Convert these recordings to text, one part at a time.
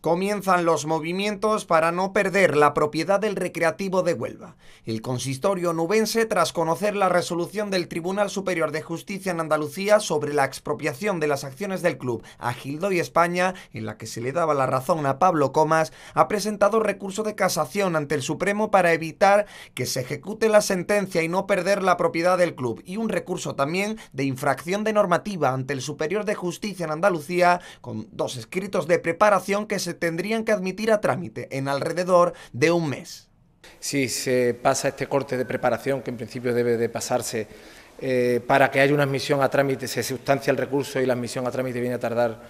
Comienzan los movimientos para no perder la propiedad del Recreativo de Huelva. El consistorio nubense, tras conocer la resolución del Tribunal Superior de Justicia en Andalucía sobre la expropiación de las acciones del club a Gildo y España, en la que se le daba la razón a Pablo Comas, ha presentado recurso de casación ante el Supremo para evitar que se ejecute la sentencia y no perder la propiedad del club, y un recurso también de infracción de normativa ante el Superior de Justicia en Andalucía, con dos escritos de preparación que se tendrían que admitir a trámite en alrededor de un mes. Si se pasa este corte de preparación, que en principio debe de pasarse eh, para que haya una admisión a trámite, se sustancia el recurso y la admisión a trámite viene a tardar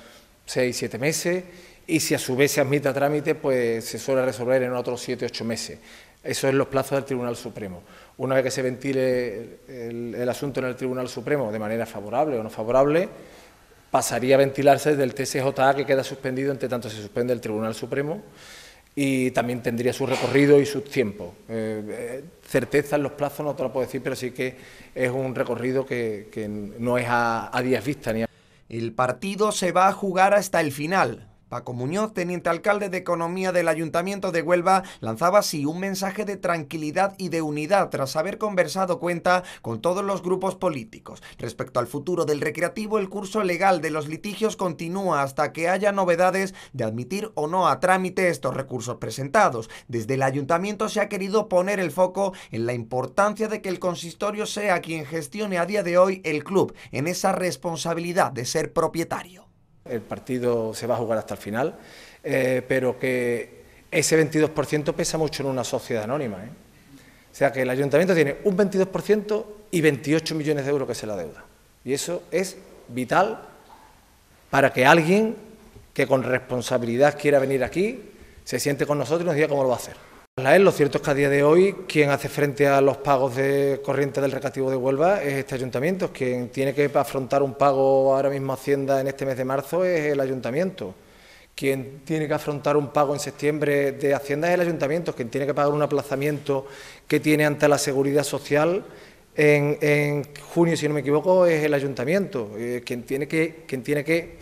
seis, siete meses, y si a su vez se admite a trámite, pues se suele resolver en otros siete, ocho meses. Eso es los plazos del Tribunal Supremo. Una vez que se ventile el asunto en el Tribunal Supremo de manera favorable o no favorable, pasaría a ventilarse desde el TCJA que queda suspendido, entre tanto se suspende el Tribunal Supremo y también tendría su recorrido y sus tiempo. Eh, eh, certeza en los plazos no te lo puedo decir, pero sí que es un recorrido que, no es a, a días vista. Ni El partido se va a jugar hasta el final, Paco Muñoz, teniente alcalde de Economía del Ayuntamiento de Huelva, lanzaba así un mensaje de tranquilidad y de unidad tras haber conversado cuenta con todos los grupos políticos. Respecto al futuro del recreativo, el curso legal de los litigios continúa hasta que haya novedades de admitir o no a trámite estos recursos presentados. Desde el ayuntamiento se ha querido poner el foco en la importancia de que el consistorio sea quien gestione a día de hoy el club, en esa responsabilidad de ser propietario. El partido se va a jugar hasta el final, eh, pero que ese 22% pesa mucho en una sociedad anónima. ¿eh? O sea que el ayuntamiento tiene un 22% y 28 millones de euros que es la deuda. Y eso es vital para que alguien que con responsabilidad quiera venir aquí se siente con nosotros y nos diga cómo lo va a hacer. Lo cierto es que a día de hoy quien hace frente a los pagos de corriente del recativo de Huelva es este ayuntamiento. Quien tiene que afrontar un pago ahora mismo Hacienda en este mes de marzo es el ayuntamiento. Quien tiene que afrontar un pago en septiembre de Hacienda es el ayuntamiento. Quien tiene que pagar un aplazamiento que tiene ante la seguridad social en, junio, si no me equivoco, es el ayuntamiento. Eh, quien tiene que, quien tiene que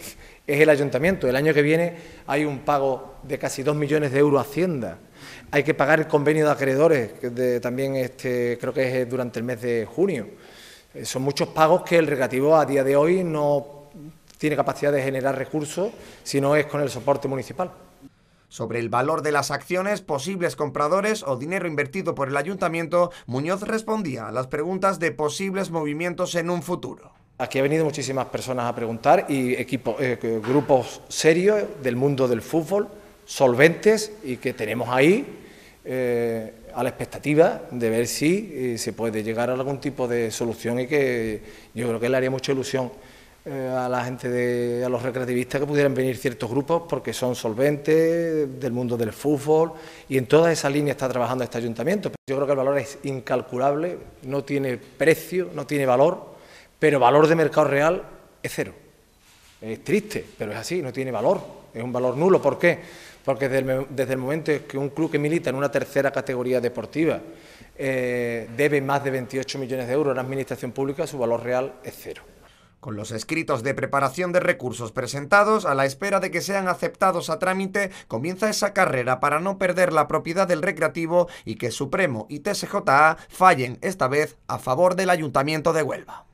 es el ayuntamiento. El año que viene hay un pago de casi dos millones de euros a Hacienda. Hay que pagar el convenio de acreedores, que también este, creo que es eh, durante el mes de junio. Eh, son muchos pagos que el regativo a día de hoy no tiene capacidad de generar recursos si no es con el soporte municipal. Sobre el valor de las acciones, posibles compradores o dinero invertido por el ayuntamiento, Muñoz respondía a las preguntas de posibles movimientos en un futuro. Aquí ha venido muchísimas personas a preguntar y eh, grupos serios del mundo del fútbol, solventes y que tenemos ahí eh, a la expectativa de ver si eh, se puede llegar a algún tipo de solución y que yo creo que le haría mucha ilusión eh, a la gente, de, a los recreativistas que pudieran venir ciertos grupos porque son solventes del mundo del fútbol y en toda esa línea está trabajando este ayuntamiento. Yo creo que el valor es incalculable, no tiene precio, no tiene valor, pero valor de mercado real es cero. Es triste, pero es así, no tiene valor, es un valor nulo. ¿Por qué? Porque desde el, momento en momento que un club que milita en una tercera categoría deportiva eh, debe más de 28 millones de euros a la administración pública, su valor real es cero. Con los escritos de preparación de recursos presentados, a la espera de que sean aceptados a trámite, comienza esa carrera para no perder la propiedad del recreativo y que Supremo y TSJA fallen esta vez a favor del Ayuntamiento de Huelva.